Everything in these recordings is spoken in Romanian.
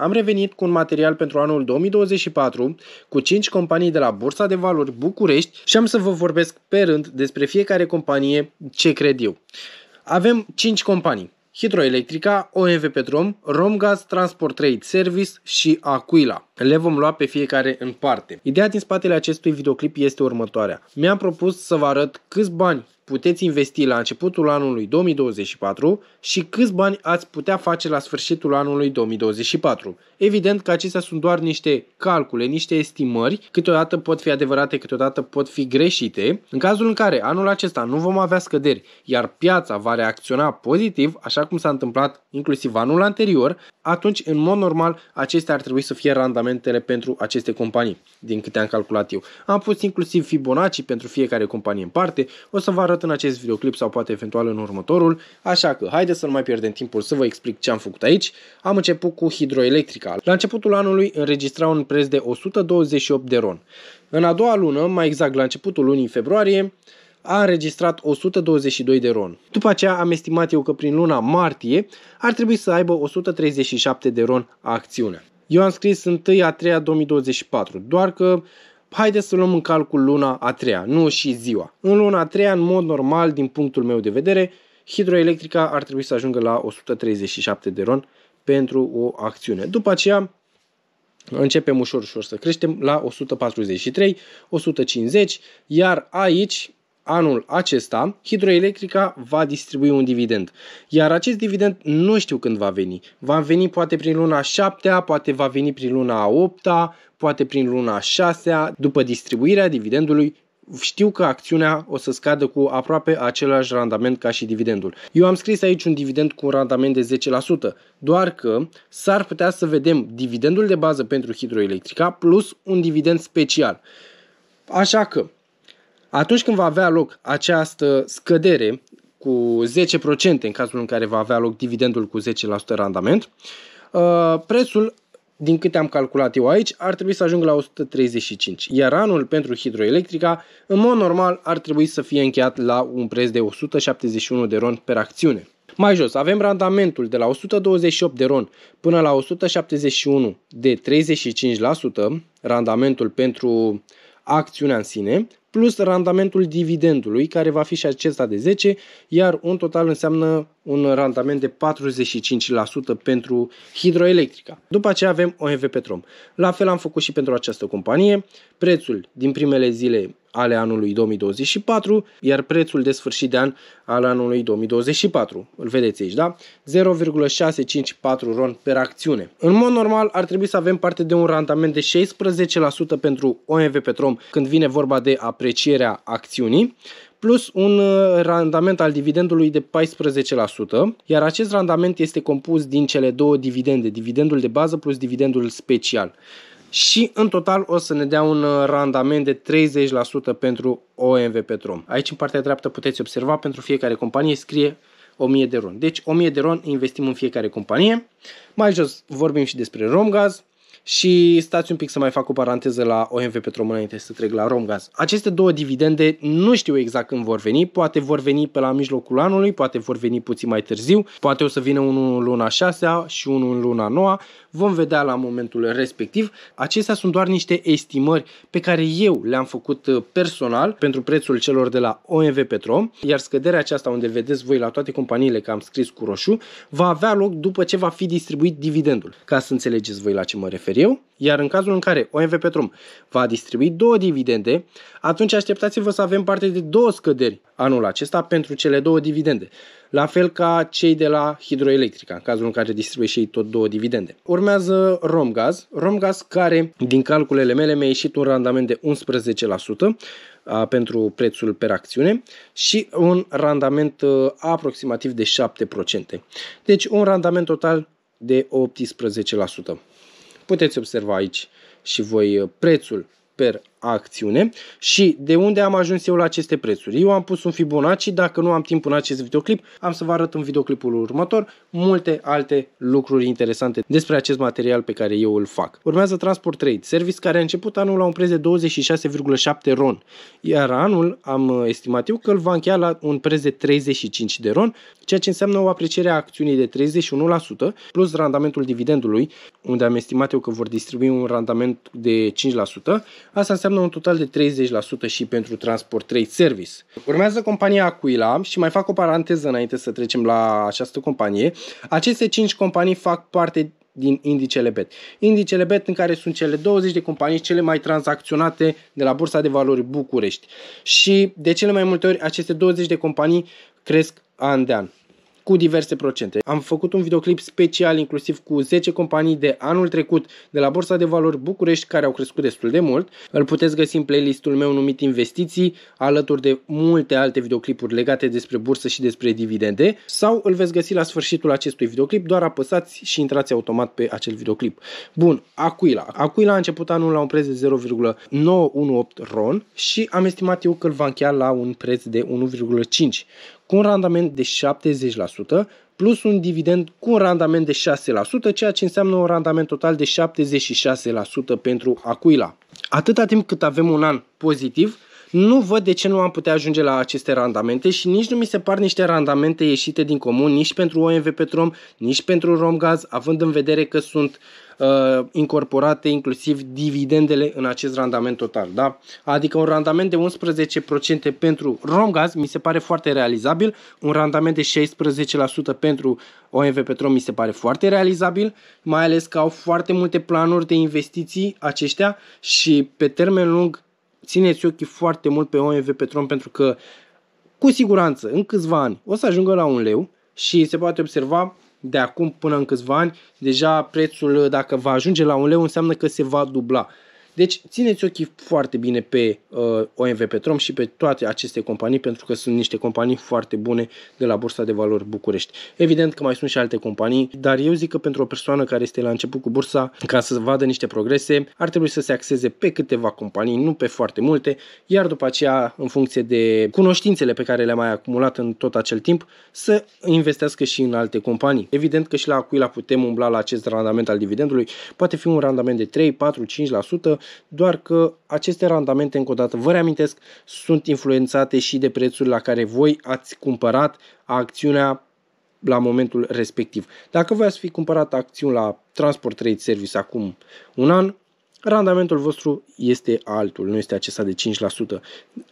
am revenit cu un material pentru anul 2024 cu 5 companii de la Bursa de Valori București și am să vă vorbesc pe rând despre fiecare companie ce cred eu. Avem 5 companii. Hidroelectrica, OMV Petrom, Romgaz, Transport Trade Service și Aquila. Le vom lua pe fiecare în parte. Ideea din spatele acestui videoclip este următoarea. Mi-am propus să vă arăt câți bani puteți investi la începutul anului 2024 și câți bani ați putea face la sfârșitul anului 2024. Evident că acestea sunt doar niște calcule, niște estimări, câteodată pot fi adevărate, câteodată pot fi greșite. În cazul în care anul acesta nu vom avea scăderi, iar piața va reacționa pozitiv, așa cum s-a întâmplat inclusiv anul anterior, atunci, în mod normal, acestea ar trebui să fie randamentele pentru aceste companii, din câte am calculat eu. Am pus inclusiv Fibonacci pentru fiecare companie în parte, o să vă arăt în acest videoclip sau poate eventual în următorul, așa că haideți să nu mai pierdem timpul să vă explic ce am făcut aici. Am început cu hidroelectrica. La începutul anului înregistra un preț de 128 de ron. În a doua lună, mai exact la începutul lunii februarie, a înregistrat 122 de RON. După aceea am estimat eu că prin luna martie ar trebui să aibă 137 de RON acțiunea. Eu am scris 1 a 3 -a 2024, doar că haideți să luăm în calcul luna a treia, nu și ziua. În luna a treia, în mod normal, din punctul meu de vedere, hidroelectrica ar trebui să ajungă la 137 de RON pentru o acțiune. După aceea, începem ușor ușor să creștem la 143, 150, iar aici anul acesta, Hidroelectrica va distribui un dividend. Iar acest dividend nu știu când va veni. Va veni poate prin luna 7 poate va veni prin luna 8 poate prin luna 6 după distribuirea dividendului știu că acțiunea o să scadă cu aproape același randament ca și dividendul. Eu am scris aici un dividend cu un randament de 10%, doar că s-ar putea să vedem dividendul de bază pentru hidroelectrica plus un dividend special. Așa că atunci când va avea loc această scădere cu 10% în cazul în care va avea loc dividendul cu 10% randament, uh, prețul din câte am calculat eu aici, ar trebui să ajungă la 135, iar anul pentru hidroelectrica, în mod normal, ar trebui să fie încheiat la un preț de 171 de ron per acțiune. Mai jos, avem randamentul de la 128 de ron până la 171 de 35%, randamentul pentru acțiunea în sine, plus randamentul dividendului, care va fi și acesta de 10, iar un total înseamnă un randament de 45% pentru hidroelectrica. După aceea avem OMV Petrom. La fel am făcut și pentru această companie. Prețul din primele zile ale anului 2024, iar prețul de sfârșit de an al anului 2024. Îl vedeți aici, da? 0,654 RON per acțiune. În mod normal ar trebui să avem parte de un randament de 16% pentru OMV Petrom când vine vorba de aprecierea acțiunii plus un uh, randament al dividendului de 14%, iar acest randament este compus din cele două dividende, dividendul de bază plus dividendul special și în total o să ne dea un uh, randament de 30% pentru OMV Petrom. Aici în partea dreaptă puteți observa pentru fiecare companie scrie 1000 de ron. Deci 1000 de ron investim în fiecare companie. Mai jos vorbim și despre Romgaz. Și stați un pic să mai fac o paranteză la OMV Petrom înainte să trec la Romgaz. Aceste două dividende nu știu exact când vor veni, poate vor veni pe la mijlocul anului, poate vor veni puțin mai târziu, poate o să vină unul în luna 6 și unul în luna 9, vom vedea la momentul respectiv. Acestea sunt doar niște estimări pe care eu le-am făcut uh, personal pentru prețul celor de la OMV Petrom, iar scăderea aceasta unde vedeți voi la toate companiile că am scris cu roșu, va avea loc după ce va fi distribuit dividendul, ca să înțelegeți voi la ce mă refer ofer eu, iar în cazul în care OMV Petrom va distribui două dividende, atunci așteptați-vă să avem parte de două scăderi anul acesta pentru cele două dividende. La fel ca cei de la Hidroelectrica, în cazul în care distribuie și ei tot două dividende. Urmează Romgaz, Romgaz care, din calculele mele, mi-a ieșit un randament de 11% pentru prețul per acțiune și un randament aproximativ de 7%. Deci un randament total de 18%. Puteți observa aici și voi uh, prețul per acțiune și de unde am ajuns eu la aceste prețuri. Eu am pus un Fibonacci, dacă nu am timp în acest videoclip, am să vă arăt în videoclipul următor multe alte lucruri interesante despre acest material pe care eu îl fac. Urmează Transport Trade, service care a început anul la un preț de 26,7 RON, iar anul am uh, estimat eu că îl va încheia la un preț de 35 de RON, ceea ce înseamnă o apreciere a acțiunii de 31% plus randamentul dividendului, unde am estimat eu că vor distribui un randament de 5%. Asta înseamnă înseamnă un total de 30% și pentru Transport Trade Service. Urmează compania Aquila și mai fac o paranteză înainte să trecem la această companie. Aceste 5 companii fac parte din indicele BET. Indicele BET în care sunt cele 20 de companii cele mai tranzacționate de la Bursa de Valori București. Și de cele mai multe ori aceste 20 de companii cresc an de an cu diverse procente. Am făcut un videoclip special inclusiv cu 10 companii de anul trecut de la Borsa de Valori București care au crescut destul de mult. Îl puteți găsi în playlistul meu numit Investiții, alături de multe alte videoclipuri legate despre bursă și despre dividende sau îl veți găsi la sfârșitul acestui videoclip, doar apăsați și intrați automat pe acel videoclip. Bun, Aquila. Aquila a început anul la un preț de 0,918 RON și am estimat eu că îl va încheia la un preț de 1,5 cu un randament de 70% plus un dividend cu un randament de 6%, ceea ce înseamnă un randament total de 76% pentru Acuila. Atâta timp cât avem un an pozitiv, nu văd de ce nu am putea ajunge la aceste randamente și nici nu mi se par niște randamente ieșite din comun, nici pentru OMV Petrom, nici pentru Romgaz, având în vedere că sunt uh, incorporate inclusiv dividendele în acest randament total. Da? Adică un randament de 11% pentru Romgaz mi se pare foarte realizabil, un randament de 16% pentru OMV Petrom mi se pare foarte realizabil, mai ales că au foarte multe planuri de investiții aceștia și pe termen lung țineți ochii foarte mult pe OMV Petrom pentru că cu siguranță în câțiva ani o să ajungă la un leu și se poate observa de acum până în câțiva ani, deja prețul dacă va ajunge la un leu înseamnă că se va dubla. Deci țineți ochii foarte bine pe uh, OMV Petrom și pe toate aceste companii pentru că sunt niște companii foarte bune de la Bursa de Valori București. Evident că mai sunt și alte companii, dar eu zic că pentru o persoană care este la început cu bursa, ca să vadă niște progrese, ar trebui să se axeze pe câteva companii, nu pe foarte multe, iar după aceea, în funcție de cunoștințele pe care le-a mai acumulat în tot acel timp, să investească și în alte companii. Evident că și la Aquila putem umbla la acest randament al dividendului, poate fi un randament de 3, 4, 5%, doar că aceste randamente, încă o dată, vă reamintesc, sunt influențate și de prețul la care voi ați cumpărat acțiunea la momentul respectiv. Dacă voi ați fi cumpărat acțiuni la Transport Trade Service acum un an, randamentul vostru este altul, nu este acesta de 5%.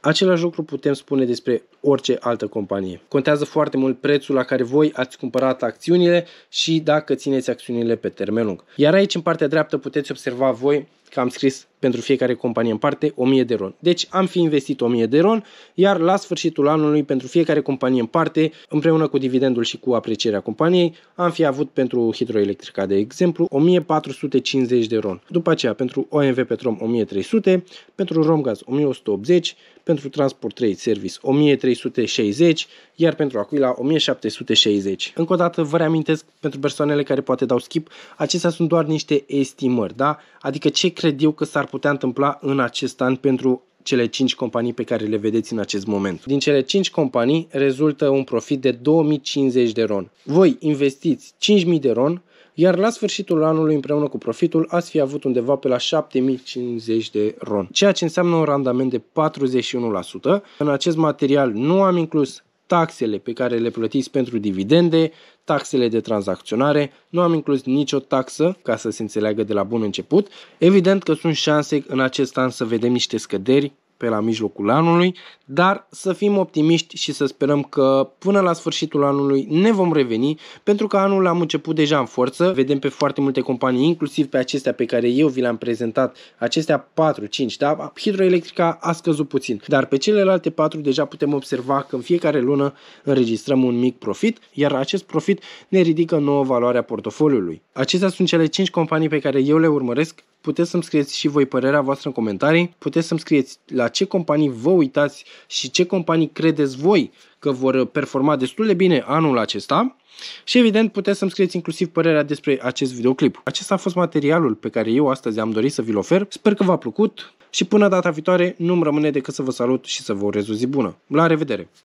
Același lucru putem spune despre orice altă companie. Contează foarte mult prețul la care voi ați cumpărat acțiunile și dacă țineți acțiunile pe termen lung. Iar aici, în partea dreaptă, puteți observa voi că am scris pentru fiecare companie în parte 1000 de ron. Deci am fi investit 1000 de ron, iar la sfârșitul anului pentru fiecare companie în parte, împreună cu dividendul și cu aprecierea companiei, am fi avut pentru hidroelectrica, de exemplu, 1450 de ron. După aceea, pentru OMV Petrom 1300, pentru Romgaz 1180, pentru Transport 3 Service 1360, iar pentru Aquila 1760. Încă o dată vă reamintesc pentru persoanele care poate dau skip, acestea sunt doar niște estimări, da? Adică ce credeți cred eu că s-ar putea întâmpla în acest an pentru cele 5 companii pe care le vedeți în acest moment. Din cele 5 companii rezultă un profit de 2050 de ron. Voi investiți 5000 de ron, iar la sfârșitul anului împreună cu profitul ați fi avut undeva pe la 7050 de ron, ceea ce înseamnă un randament de 41%. În acest material nu am inclus taxele pe care le plătiți pentru dividende, taxele de tranzacționare, nu am inclus nicio taxă, ca să se înțeleagă de la bun început. Evident că sunt șanse în acest an să vedem niște scăderi pe la mijlocul anului, dar să fim optimiști și să sperăm că până la sfârșitul anului ne vom reveni, pentru că anul am început deja în forță, vedem pe foarte multe companii, inclusiv pe acestea pe care eu vi le-am prezentat, acestea 4-5, da? Hidroelectrica a scăzut puțin, dar pe celelalte 4 deja putem observa că în fiecare lună înregistrăm un mic profit, iar acest profit ne ridică nouă valoarea portofoliului. Acestea sunt cele 5 companii pe care eu le urmăresc, puteți să-mi scrieți și voi părerea voastră în comentarii, puteți să-mi scrieți la ce companii vă uitați și ce companii credeți voi că vor performa destul de bine anul acesta. Și evident puteți să-mi scrieți inclusiv părerea despre acest videoclip. Acesta a fost materialul pe care eu astăzi am dorit să vi-l ofer. Sper că v-a plăcut și până data viitoare nu-mi rămâne decât să vă salut și să vă urez o zi bună. La revedere!